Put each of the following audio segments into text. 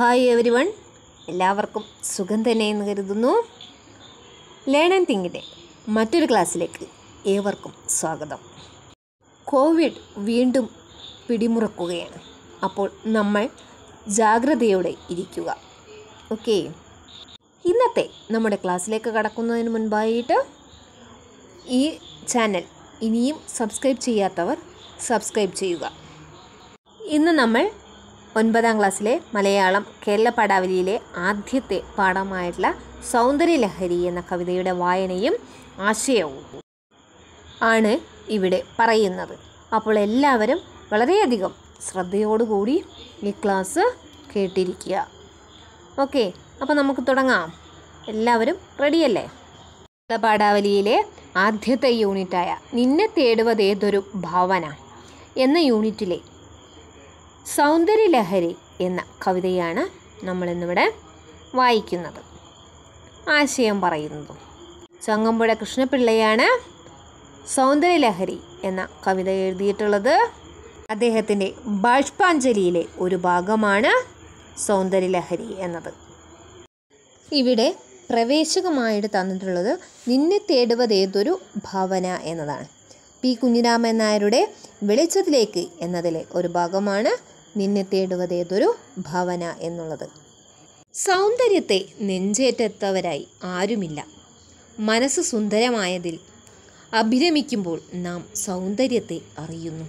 hi every one എല്ലാവർക്കും സുഖം തന്നെ എന്ന് കരുതുന്നു ലേൺ ആൻഡ് തിങ്കിൻ്റെ മറ്റൊരു ക്ലാസ്സിലേക്ക് ഏവർക്കും സ്വാഗതം കോവിഡ് വീണ്ടും പിടിമുറക്കുകയാണ് അപ്പോൾ നമ്മൾ ജാഗ്രതയോടെ ഇരിക്കുക ഓക്കെ ഇന്നത്തെ നമ്മുടെ ക്ലാസ്സിലേക്ക് കടക്കുന്നതിന് മുൻപായിട്ട് ഈ ചാനൽ ഇനിയും സബ്സ്ക്രൈബ് ചെയ്യാത്തവർ സബ്സ്ക്രൈബ് ചെയ്യുക ഇന്ന് നമ്മൾ ഒൻപതാം ക്ലാസ്സിലെ മലയാളം കേരള പാഠാവലിയിലെ ആദ്യത്തെ പാഠമായിട്ടുള്ള സൗന്ദര്യലഹരി എന്ന കവിതയുടെ വായനയും ആശയവും ആണ് ഇവിടെ പറയുന്നത് അപ്പോൾ എല്ലാവരും വളരെയധികം ശ്രദ്ധയോടുകൂടി ഈ ക്ലാസ് കേട്ടിരിക്കുക ഓക്കെ അപ്പോൾ നമുക്ക് തുടങ്ങാം എല്ലാവരും റെഡിയല്ലേ പാഠാവലിയിലെ ആദ്യത്തെ യൂണിറ്റായ നിന്നെ തേടുവതേതൊരു ഭാവന എന്ന യൂണിറ്റിലെ സൗന്ദര്യലഹരി എന്ന കവിതയാണ് നമ്മളിന്നിവിടെ വായിക്കുന്നത് ആശയം പറയുന്നത് ചങ്ങമ്പുഴ കൃഷ്ണപിള്ളയാണ് സൗന്ദര്യലഹരി എന്ന കവിത എഴുതിയിട്ടുള്ളത് അദ്ദേഹത്തിൻ്റെ ബാഷ്പാഞ്ജലിയിലെ ഒരു ഭാഗമാണ് സൗന്ദര്യലഹരി എന്നത് ഇവിടെ പ്രവേശകമായിട്ട് തന്നിട്ടുള്ളത് നിന്നെ തേടുവതേതൊരു ഭാവന എന്നതാണ് പി കുഞ്ഞിരാമൻ നായരുടെ വെളിച്ചത്തിലേക്ക് എന്നതിലെ ഒരു ഭാഗമാണ് നിന്നെ ഏതൊരു ഭവന എന്നുള്ളത് സൗന്ദര്യത്തെ നെഞ്ചേറ്റത്തവരായി ആരുമില്ല മനസ്സ് സുന്ദരമായതിൽ അഭിരമിക്കുമ്പോൾ നാം സൗന്ദര്യത്തെ അറിയുന്നു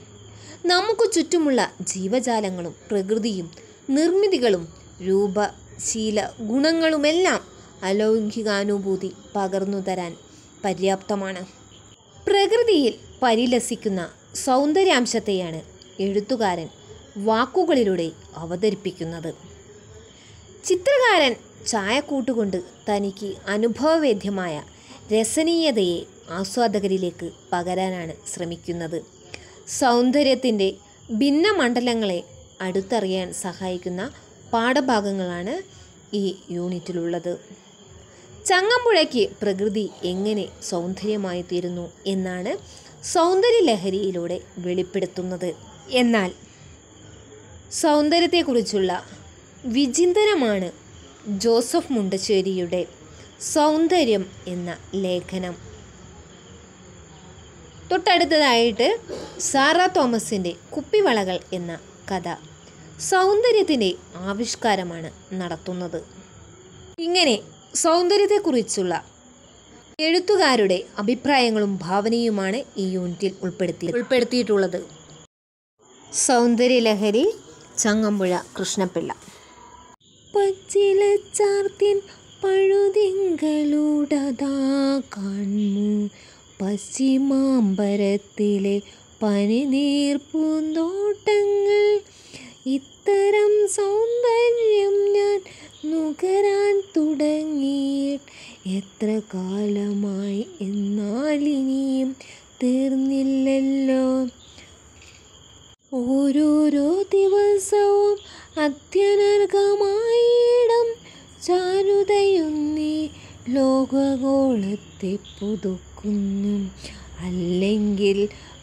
നമുക്ക് ചുറ്റുമുള്ള ജീവജാലങ്ങളും പ്രകൃതിയും നിർമ്മിതികളും രൂപശീല ഗുണങ്ങളുമെല്ലാം അലൗകികാനുഭൂതി പകർന്നു തരാൻ പര്യാപ്തമാണ് പ്രകൃതിയിൽ പരിലസിക്കുന്ന സൗന്ദര്യാംശത്തെയാണ് എഴുത്തുകാരൻ വാക്കുകളിലൂടെ അവതരിപ്പിക്കുന്നത് ചിത്രകാരൻ ചായക്കൂട്ടുകൊണ്ട് തനിക്ക് അനുഭവവേദ്യമായ രസനീയതയെ ആസ്വാദകരിലേക്ക് പകരാനാണ് ശ്രമിക്കുന്നത് സൗന്ദര്യത്തിൻ്റെ മണ്ഡലങ്ങളെ അടുത്തറിയാൻ സഹായിക്കുന്ന പാഠഭാഗങ്ങളാണ് ഈ യൂണിറ്റിലുള്ളത് ചങ്ങമ്പുഴയ്ക്ക് പ്രകൃതി എങ്ങനെ സൗന്ദര്യമായി തീരുന്നു എന്നാണ് സൗന്ദര്യ ലഹരിയിലൂടെ വെളിപ്പെടുത്തുന്നത് എന്നാൽ സൗന്ദര്യത്തെക്കുറിച്ചുള്ള വിചിന്തനമാണ് ജോസഫ് മുണ്ടശ്ശേരിയുടെ സൗന്ദര്യം എന്ന ലേഖനം തൊട്ടടുത്തതായിട്ട് സാറ തോമസിൻ്റെ കുപ്പിവളകൾ എന്ന കഥ സൗന്ദര്യത്തിൻ്റെ ആവിഷ്കാരമാണ് നടത്തുന്നത് ഇങ്ങനെ സൗന്ദര്യത്തെക്കുറിച്ചുള്ള എഴുത്തുകാരുടെ അഭിപ്രായങ്ങളും ഭാവനയുമാണ് ഈ യൂണിറ്റിൽ ഉൾപ്പെടുത്തി ഉൾപ്പെടുത്തിയിട്ടുള്ളത് സൗന്ദര്യലഹരി ചങ്ങമ്പുഴ കൃഷ്ണപിള്ള പച്ചിലച്ചാർത്തിൻ പഴുതിങ്കലൂടതാ കണ്ണു പശ്ചിമാമ്പരത്തിലെ പനിനീർ പൂന്തോട്ടങ്ങൾ ഇത്തരം സൗന്ദര്യം ഞാൻ നുകരാൻ തുടങ്ങിയിട്ട് എത്ര കാലം ഒതുക്കുന്നു അല്ലെങ്കിൽ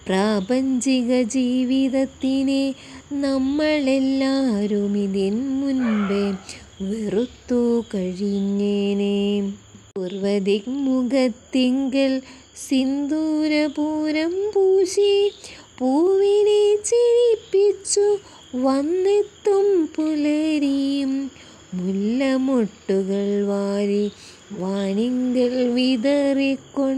പ്രാപഞ്ചിക ജീവിതത്തിനെ നമ്മളെല്ലാവരും ഇതിൻ മുൻപേ വെറുത്തു കഴിഞ്ഞേനെ പൂർവദിക്മുഖത്തിങ്കൽ സിന്ദൂരപൂരം പൂശി പൂവിനെ ചിരിപ്പിച്ചു വന്നെത്തും പുലരിയും മുല്ലമൊട്ടുകൾ വാരി വാനിങ്കൽ വിതറിക്കൊൺ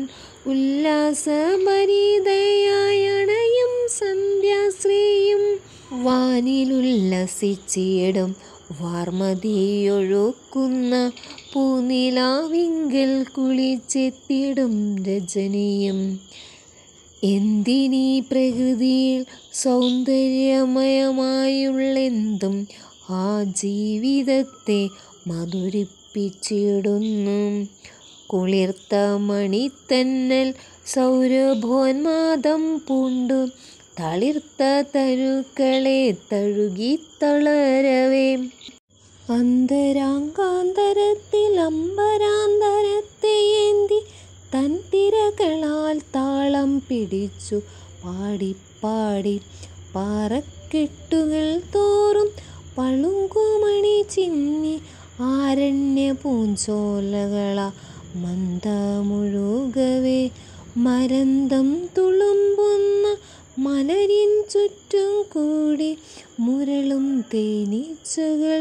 ഉല്ലാസമരിതയായണയും സന്ധ്യാശ്രീയും വാനിലുല്ലസിച്ചിടും വാർമതിയൊഴുക്കുന്ന പൂനിലാവിങ്കൽ കുളിച്ചെത്തിടും രജനിയും എന്തിനീ പ്രകൃതിയിൽ സൗന്ദര്യമയമായുള്ളെന്തും ആ ജീവിതത്തെ മധുരി ഒപ്പിച്ചിടുന്നു കുളിർത്ത മണി തന്നൽ സൗരഭോന്മാദം പൂണ്ടു തളിർത്ത തരുക്കളെ തഴുകി തളരവേ അന്തരാങ്കാന്തരത്തിൽ അമ്പരാന്തരത്തെ ഏന്തി തൻ തിരകളാൽ താളം പിടിച്ചു പാടിപ്പാടി പാറക്കെട്ടുകൾ തോറും പളുങ്കുമണി ചിന്നി ആരണ്യ പൂഞ്ചോലകള മന്ദമുഴുകവേ മരന്തം തുളുമ്പുന്ന മലരിൻ ചുറ്റും കൂടി മുരളും തേനീച്ചകൾ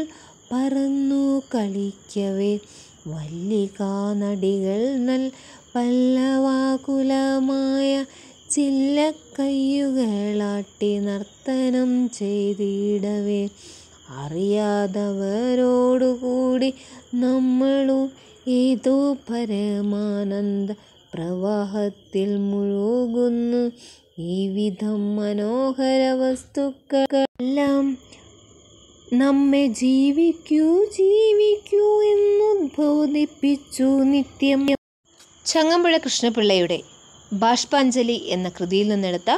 പറന്നു കളിക്കവേ വല്ലികാനടികൾ നൽ പല്ലവാകുലമായ ചില്ലക്കയ്യുകളാട്ടി നർത്തനം ചെയ്തിടവേ അറിയാതവരോടുകൂടി നമ്മളും ഏതോ പരമാനന്ദ പ്രവാഹത്തിൽ മുഴുകുന്നു ഈ വിധം മനോഹര വസ്തുക്കളെല്ലാം നമ്മെ ജീവിക്കൂ ജീവിക്കൂ എന്നുദ്ബോധിപ്പിച്ചു നിത്യം ചങ്ങമ്പുഴ കൃഷ്ണപിള്ളയുടെ ബാഷ്പാഞ്ജലി എന്ന കൃതിയിൽ നിന്നെടുത്ത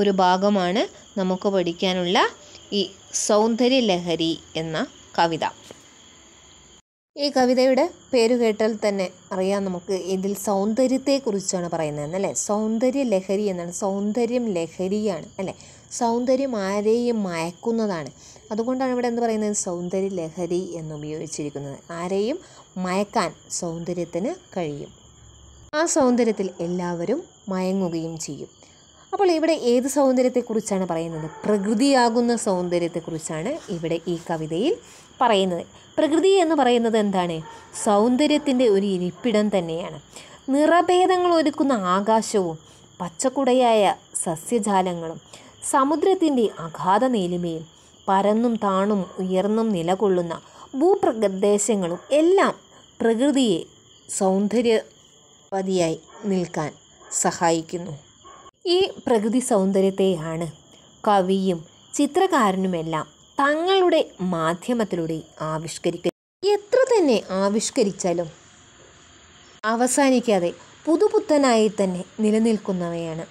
ഒരു ഭാഗമാണ് നമുക്ക് പഠിക്കാനുള്ള ഈ സൗന്ദര്യലഹരി എന്ന കവിത ഈ കവിതയുടെ പേര് കേട്ടാൽ തന്നെ അറിയാം നമുക്ക് ഇതിൽ സൗന്ദര്യത്തെക്കുറിച്ചാണ് പറയുന്നത് അല്ലേ സൗന്ദര്യ ലഹരി എന്നാണ് സൗന്ദര്യം ലഹരിയാണ് അല്ലേ സൗന്ദര്യം ആരെയും മയക്കുന്നതാണ് അതുകൊണ്ടാണ് ഇവിടെ എന്ന് പറയുന്നത് സൗന്ദര്യ ലഹരി എന്ന് ഉപയോഗിച്ചിരിക്കുന്നത് ആരെയും മയക്കാൻ സൗന്ദര്യത്തിന് കഴിയും ആ സൗന്ദര്യത്തിൽ എല്ലാവരും മയങ്ങുകയും ചെയ്യും അപ്പോൾ ഇവിടെ ഏത് സൗന്ദര്യത്തെക്കുറിച്ചാണ് പറയുന്നത് പ്രകൃതിയാകുന്ന സൗന്ദര്യത്തെക്കുറിച്ചാണ് ഇവിടെ ഈ കവിതയിൽ പറയുന്നത് പ്രകൃതി എന്ന് പറയുന്നത് എന്താണ് സൗന്ദര്യത്തിൻ്റെ ഒരു ഇരിപ്പിടം തന്നെയാണ് നിറഭേദങ്ങൾ ഒരുക്കുന്ന ആകാശവും പച്ചക്കുടയായ സസ്യജാലങ്ങളും സമുദ്രത്തിൻ്റെ അഗാധ നീലിമയും പരന്നും താണും ഉയർന്നും നിലകൊള്ളുന്ന ഭൂപ്രദേശങ്ങളും എല്ലാം പ്രകൃതിയെ സൗന്ദര്യവതിയായി നിൽക്കാൻ സഹായിക്കുന്നു ഈ പ്രകൃതി സൗന്ദര്യത്തെയാണ് കവിയും ചിത്രകാരനുമെല്ലാം തങ്ങളുടെ മാധ്യമത്തിലൂടെ ആവിഷ്കരിക്കുക എത്ര തന്നെ ആവിഷ്കരിച്ചാലും അവസാനിക്കാതെ പുതുപുത്തനായി തന്നെ നിലനിൽക്കുന്നവയാണ്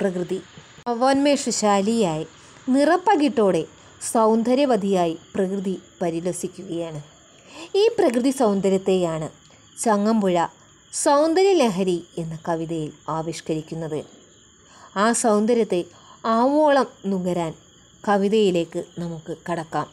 പ്രകൃതി അവോന്മേഷശാലിയായി നിറപ്പകിട്ടോടെ സൗന്ദര്യവതിയായി പ്രകൃതി പരിലസിക്കുകയാണ് ഈ പ്രകൃതി സൗന്ദര്യത്തെയാണ് ചങ്ങമ്പുഴ സൗന്ദര്യലഹരി എന്ന കവിതയിൽ ആവിഷ്കരിക്കുന്നത് ആ സൗന്ദര്യത്തെ ആവോളം നുകരാൻ കവിതയിലേക്ക് നമുക്ക് കടക്കാം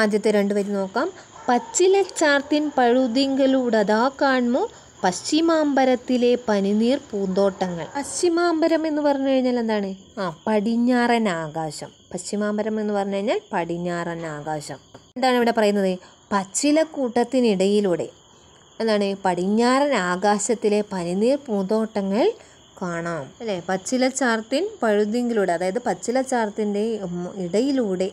ആദ്യത്തെ രണ്ട് വരി നോക്കാം പച്ചില ചാർത്തിൻ പഴുതിങ്കലൂടതാ കാണുമോ പശ്ചിമാമ്പരത്തിലെ പനിനീർ പൂന്തോട്ടങ്ങൾ പശ്ചിമാമ്പരം എന്ന് പറഞ്ഞു കഴിഞ്ഞാൽ എന്താണ് ആ പടിഞ്ഞാറൻ ആകാശം പശ്ചിമാമ്പരം എന്ന് പറഞ്ഞു കഴിഞ്ഞാൽ പടിഞ്ഞാറൻ ആകാശം എന്താണ് ഇവിടെ പറയുന്നത് കൂട്ടത്തിനിടയിലൂടെ എന്താണ് പടിഞ്ഞാറൻ ആകാശത്തിലെ പനിനീർ പൂന്തോട്ടങ്ങൾ കാണാം അല്ലേ പച്ചിലച്ചാർത്തിൻ പഴുതിങ്കിലൂടെ അതായത് പച്ചിലച്ചാർത്തിൻ്റെ ഇടയിലൂടെ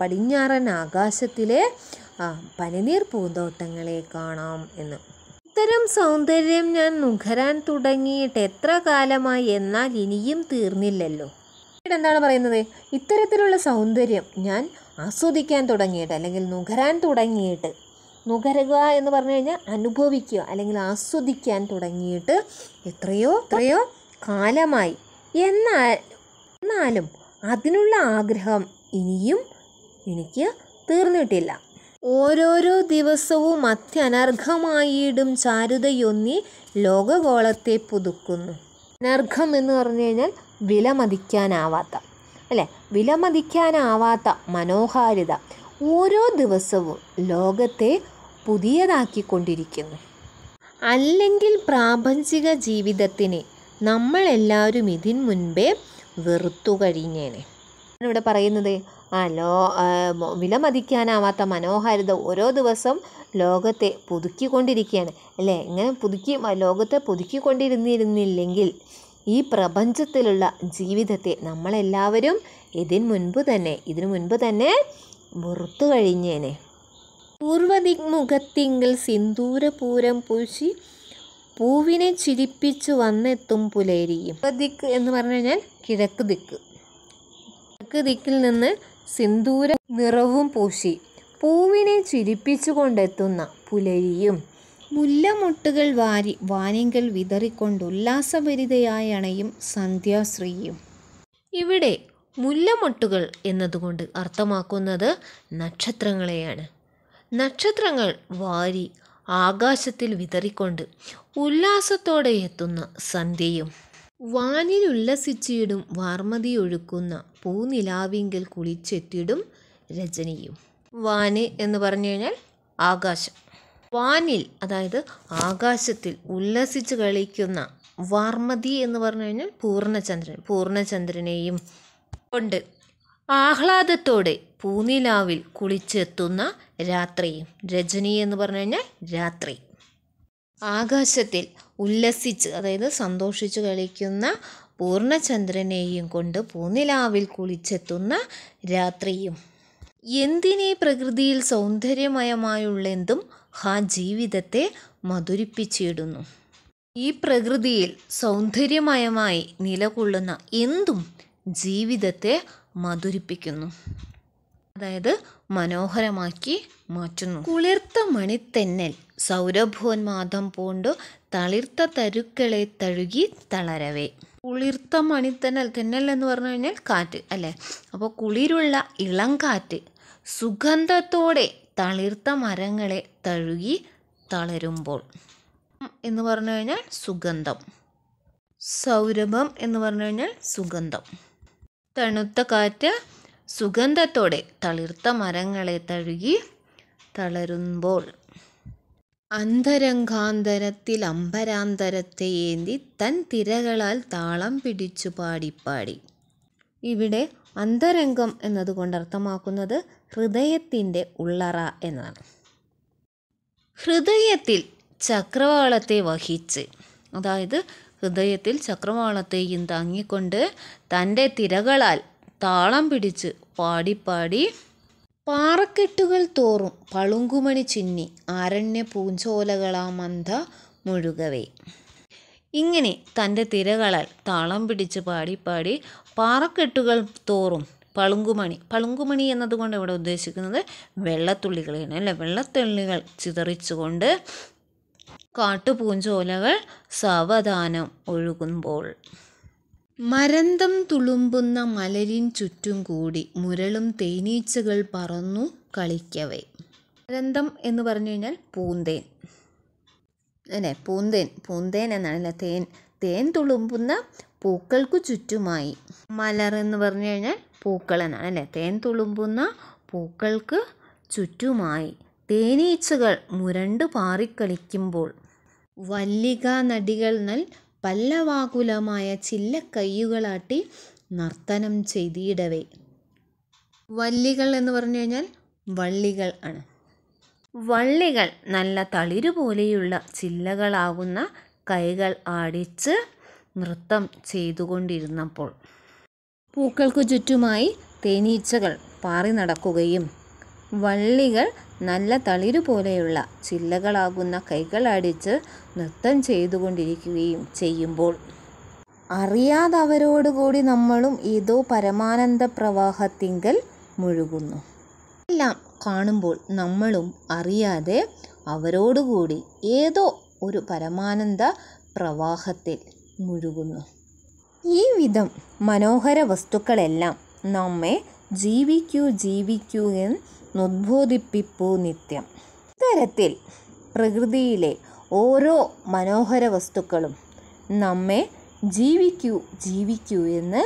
പടിഞ്ഞാറൻ ആകാശത്തിലെ പനിനീർ പൂന്തോട്ടങ്ങളെ കാണാം എന്ന് ഇത്തരം സൗന്ദര്യം ഞാൻ നുകരാൻ തുടങ്ങിയിട്ട് എത്ര കാലമായി എന്നാൽ ഇനിയും തീർന്നില്ലല്ലോ എന്താണ് പറയുന്നത് ഇത്തരത്തിലുള്ള സൗന്ദര്യം ഞാൻ ആസ്വദിക്കാൻ തുടങ്ങിയിട്ട് അല്ലെങ്കിൽ നുകരാൻ തുടങ്ങിയിട്ട് നുകരുക എന്ന് പറഞ്ഞു കഴിഞ്ഞാൽ അനുഭവിക്കുക അല്ലെങ്കിൽ ആസ്വദിക്കാൻ തുടങ്ങിയിട്ട് എത്രയോ എത്രയോ കാലമായി എന്നാൽ എന്നാലും അതിനുള്ള ആഗ്രഹം ഇനിയും എനിക്ക് തീർന്നിട്ടില്ല ഓരോരോ ദിവസവും അത്യനർഘമായിടും ചാരുതയൊന്നി ലോകഗോളത്തെ പുതുക്കുന്നു അനർഘം എന്ന് പറഞ്ഞു കഴിഞ്ഞാൽ വിലമതിക്കാനാവാത്ത അല്ലേ വിലമതിക്കാനാവാത്ത മനോഹാരിത ഓരോ ദിവസവും ലോകത്തെ പുതിയതാക്കിക്കൊണ്ടിരിക്കുന്നു അല്ലെങ്കിൽ പ്രാപഞ്ചിക ജീവിതത്തിനെ നമ്മളെല്ലാവരും ഇതിന് മുൻപേ വെറുത്തു കഴിഞ്ഞേനെ ഇവിടെ പറയുന്നത് ആ ലോ മതിക്കാനാവാത്ത മനോഹാരിത ഓരോ ദിവസം ലോകത്തെ പുതുക്കിക്കൊണ്ടിരിക്കുകയാണ് അല്ലേ ഇങ്ങനെ പുതുക്കി ലോകത്തെ പുതുക്കിക്കൊണ്ടിരുന്നിരുന്നില്ലെങ്കിൽ ഈ പ്രപഞ്ചത്തിലുള്ള ജീവിതത്തെ നമ്മളെല്ലാവരും ഇതിന് മുൻപ് തന്നെ ഇതിനു മുൻപ് തന്നെ വെറുത്തു കഴിഞ്ഞേനെ പൂർവദിഗ്മുഖത്തിങ്കിൽ സിന്ദൂരപൂരം പൂശി പൂവിനെ ചിരിപ്പിച്ചു വന്നെത്തും പുലേരിയും ദിക്ക് എന്ന് പറഞ്ഞു കഴിഞ്ഞാൽ കിഴക്ക് ദിക്ക് കിഴക്ക് ദിക്കിൽ നിന്ന് സിന്ദൂര നിറവും പൂശി പൂവിനെ ചിരിപ്പിച്ചു കൊണ്ടെത്തുന്ന പുലരിയും മുല്ലമൊട്ടുകൾ വാരി വാനിങ്കൽ വിതറിക്കൊണ്ട് ഉല്ലാസഭരിതയായി അണയും സന്ധ്യാശ്രീയും ഇവിടെ മുല്ലമൊട്ടുകൾ എന്നതുകൊണ്ട് അർത്ഥമാക്കുന്നത് നക്ഷത്രങ്ങളെയാണ് നക്ഷത്രങ്ങൾ വാരി ആകാശത്തിൽ വിതറിക്കൊണ്ട് ഉല്ലാസത്തോടെ എത്തുന്ന സന്ധ്യയും വാർമതി വാർമതിയൊഴുക്കുന്ന പൂനിലാവിങ്കിൽ കുളിച്ചെത്തിടും രജനിയും വാന് എന്ന് പറഞ്ഞു കഴിഞ്ഞാൽ ആകാശം വാനിൽ അതായത് ആകാശത്തിൽ ഉല്ലസിച്ച് കളിക്കുന്ന വാർമതി എന്ന് പറഞ്ഞു കഴിഞ്ഞാൽ പൂർണ്ണചന്ദ്രൻ പൂർണ്ണചന്ദ്രനെയും ഉണ്ട് ആഹ്ലാദത്തോടെ പൂനിലാവിൽ കുളിച്ചെത്തുന്ന രാത്രി രജനി എന്ന് പറഞ്ഞു കഴിഞ്ഞാൽ രാത്രി ആകാശത്തിൽ ഉല്ലസിച്ച് അതായത് സന്തോഷിച്ച് കളിക്കുന്ന പൂർണ്ണചന്ദ്രനെയും കൊണ്ട് പൂനിലാവിൽ കുളിച്ചെത്തുന്ന രാത്രിയും എന്തിനേ പ്രകൃതിയിൽ എന്തും ആ ജീവിതത്തെ മധുരിപ്പിച്ചിടുന്നു ഈ പ്രകൃതിയിൽ സൗന്ദര്യമയമായി നിലകൊള്ളുന്ന എന്തും ജീവിതത്തെ മധുരിപ്പിക്കുന്നു അതായത് മനോഹരമാക്കി മാറ്റുന്നു കുളിർത്ത മണിത്തെന്നൽ സൗരഭോന്മാദം പൂണ്ടു തളിർത്ത തരുക്കളെ തഴുകി തളരവേ കുളിർത്ത മണിത്തെന്നൽ തെന്നൽ എന്ന് പറഞ്ഞു കഴിഞ്ഞാൽ കാറ്റ് അല്ലേ അപ്പോൾ കുളിരുള്ള ഇളം കാറ്റ് സുഗന്ധത്തോടെ തളിർത്ത മരങ്ങളെ തഴുകി തളരുമ്പോൾ എന്ന് പറഞ്ഞു കഴിഞ്ഞാൽ സുഗന്ധം സൗരഭം എന്ന് പറഞ്ഞു കഴിഞ്ഞാൽ സുഗന്ധം തണുത്ത കാറ്റ് സുഗന്ധത്തോടെ തളിർത്ത മരങ്ങളെ തഴുകി തളരുമ്പോൾ അന്തരംഗാന്തരത്തിൽ അമ്പരാന്തരത്തെ ഏന്തി തൻ തിരകളാൽ താളം പിടിച്ചു പാടിപ്പാടി ഇവിടെ അന്തരംഗം എന്നതുകൊണ്ട് അർത്ഥമാക്കുന്നത് ഹൃദയത്തിൻ്റെ ഉള്ളറ എന്നാണ് ഹൃദയത്തിൽ ചക്രവാളത്തെ വഹിച്ച് അതായത് ഹൃദയത്തിൽ ചക്രവാളത്തെയും താങ്ങിക്കൊണ്ട് തൻ്റെ തിരകളാൽ താളം പിടിച്ച് പാടിപ്പാടി പാറക്കെട്ടുകൾ തോറും പളുങ്കുമണി ചിന്നി ആരണ്യ പൂഞ്ചോലകളാമന്ത മുഴുകവേ ഇങ്ങനെ തൻ്റെ തിരകളാൽ താളം പിടിച്ച് പാടിപ്പാടി പാറക്കെട്ടുകൾ തോറും പളുങ്കുമണി പളുങ്കുമണി എന്നതുകൊണ്ട് ഇവിടെ ഉദ്ദേശിക്കുന്നത് വെള്ളത്തുള്ളികളെയാണ് അല്ലെ വെള്ളത്തുള്ളികൾ ചിതറിച്ചുകൊണ്ട് കാട്ടുപൂഞ്ചോലകൾ സാവധാനം ഒഴുകുമ്പോൾ മരന്തം തുളുമ്പുന്ന മലരിൻ ചുറ്റും കൂടി മുരളും തേനീച്ചകൾ പറന്നു കളിക്കവേ മരന്തം എന്ന് പറഞ്ഞു കഴിഞ്ഞാൽ പൂന്തേൻ അല്ലേ പൂന്തേൻ പൂന്തേൻ എന്നാണല്ലേ തേൻ തേൻ തുളുമ്പുന്ന പൂക്കൾക്കു ചുറ്റുമായി മലർ എന്ന് പറഞ്ഞു കഴിഞ്ഞാൽ പൂക്കൾ എന്നാണ് അല്ലേ തേൻ തുളുമ്പുന്ന പൂക്കൾക്ക് ചുറ്റുമായി തേനീച്ചകൾ മുരണ്ട് പാറിക്കളിക്കുമ്പോൾ വല്ലിക നടികൾ നൽ പല്ലവാകുലമായ ചില്ലക്കയ്യുകളാട്ടി നർത്തനം ചെയ്തിടവേ വല്ലികൾ എന്ന് പറഞ്ഞു കഴിഞ്ഞാൽ വള്ളികൾ ആണ് വള്ളികൾ നല്ല തളിരു പോലെയുള്ള ചില്ലകളാകുന്ന കൈകൾ ആടിച്ച് നൃത്തം ചെയ്തുകൊണ്ടിരുന്നപ്പോൾ പൂക്കൾക്കു ചുറ്റുമായി തേനീച്ചകൾ പാറി നടക്കുകയും വള്ളികൾ നല്ല തളിരു പോലെയുള്ള ചില്ലകളാകുന്ന അടിച്ച് നൃത്തം ചെയ്തുകൊണ്ടിരിക്കുകയും ചെയ്യുമ്പോൾ അറിയാതെ നമ്മളും ഏതോ പരമാനന്ദ പ്രവാഹത്തിങ്കൽ മുഴുകുന്നു എല്ലാം കാണുമ്പോൾ നമ്മളും അറിയാതെ അവരോടുകൂടി ഏതോ ഒരു പരമാനന്ദ പ്രവാഹത്തിൽ മുഴുകുന്നു ഈ വിധം മനോഹര വസ്തുക്കളെല്ലാം നമ്മെ ജീവിക്കൂ ജീവിക്കൂ എന്ന് ഉദ്ബോധിപ്പിപ്പൂ നിത്യം ഇത്തരത്തിൽ പ്രകൃതിയിലെ ഓരോ മനോഹര വസ്തുക്കളും നമ്മെ ജീവിക്കൂ ജീവിക്കൂ എന്ന്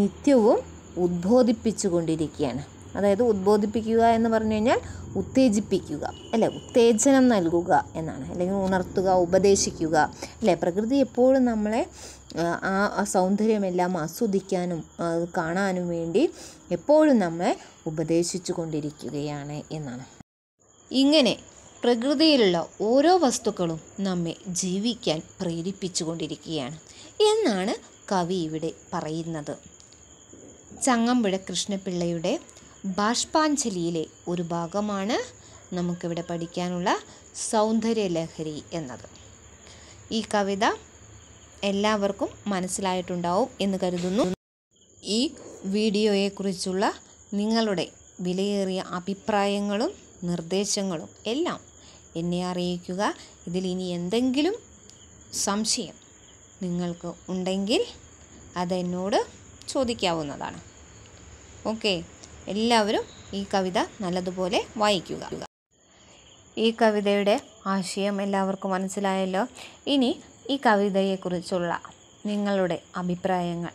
നിത്യവും ഉദ്ബോധിപ്പിച്ചു കൊണ്ടിരിക്കുകയാണ് അതായത് ഉദ്ബോധിപ്പിക്കുക എന്ന് പറഞ്ഞു കഴിഞ്ഞാൽ ഉത്തേജിപ്പിക്കുക അല്ലേ ഉത്തേജനം നൽകുക എന്നാണ് അല്ലെങ്കിൽ ഉണർത്തുക ഉപദേശിക്കുക അല്ലേ പ്രകൃതി എപ്പോഴും നമ്മളെ ആ സൗന്ദര്യമെല്ലാം ആസ്വദിക്കാനും കാണാനും വേണ്ടി എപ്പോഴും നമ്മളെ ഉപദേശിച്ചു കൊണ്ടിരിക്കുകയാണ് എന്നാണ് ഇങ്ങനെ പ്രകൃതിയിലുള്ള ഓരോ വസ്തുക്കളും നമ്മെ ജീവിക്കാൻ പ്രേരിപ്പിച്ചു കൊണ്ടിരിക്കുകയാണ് എന്നാണ് കവി ഇവിടെ പറയുന്നത് ചങ്ങമ്പുഴ കൃഷ്ണപിള്ളയുടെ ബാഷ്പാഞ്ജലിയിലെ ഒരു ഭാഗമാണ് നമുക്കിവിടെ പഠിക്കാനുള്ള സൗന്ദര്യലഹരി എന്നത് ഈ കവിത എല്ലാവർക്കും മനസ്സിലായിട്ടുണ്ടാവും എന്ന് കരുതുന്നു ഈ വീഡിയോയെക്കുറിച്ചുള്ള നിങ്ങളുടെ വിലയേറിയ അഭിപ്രായങ്ങളും നിർദ്ദേശങ്ങളും എല്ലാം എന്നെ അറിയിക്കുക ഇതിൽ ഇനി എന്തെങ്കിലും സംശയം നിങ്ങൾക്ക് ഉണ്ടെങ്കിൽ അതെന്നോട് ചോദിക്കാവുന്നതാണ് ഓക്കേ എല്ലാവരും ഈ കവിത നല്ലതുപോലെ വായിക്കുക ഈ കവിതയുടെ ആശയം എല്ലാവർക്കും മനസ്സിലായല്ലോ ഇനി ഈ കവിതയെക്കുറിച്ചുള്ള നിങ്ങളുടെ അഭിപ്രായങ്ങൾ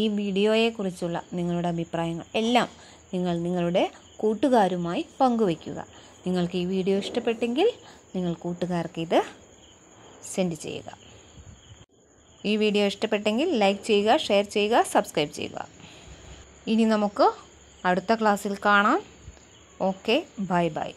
ഈ വീഡിയോയെക്കുറിച്ചുള്ള നിങ്ങളുടെ അഭിപ്രായങ്ങൾ എല്ലാം നിങ്ങൾ നിങ്ങളുടെ കൂട്ടുകാരുമായി പങ്കുവയ്ക്കുക നിങ്ങൾക്ക് ഈ വീഡിയോ ഇഷ്ടപ്പെട്ടെങ്കിൽ നിങ്ങൾ കൂട്ടുകാർക്ക് ഇത് സെൻഡ് ചെയ്യുക ഈ വീഡിയോ ഇഷ്ടപ്പെട്ടെങ്കിൽ ലൈക്ക് ചെയ്യുക ഷെയർ ചെയ്യുക സബ്സ്ക്രൈബ് ചെയ്യുക ഇനി നമുക്ക് അടുത്ത ക്ലാസ്സിൽ കാണാം ഓക്കെ ബൈ ബൈ